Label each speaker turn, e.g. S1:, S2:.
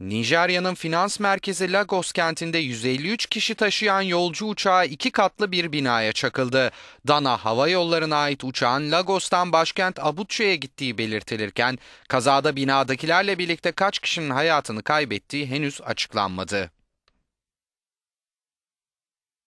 S1: Nijerya'nın finans merkezi Lagos kentinde 153 kişi taşıyan yolcu uçağı iki katlı bir binaya çakıldı. Dana Hava Yolları'na ait uçağın Lagos'tan başkent Abuca'ya gittiği belirtilirken kazada binadakilerle birlikte kaç kişinin hayatını kaybettiği henüz açıklanmadı.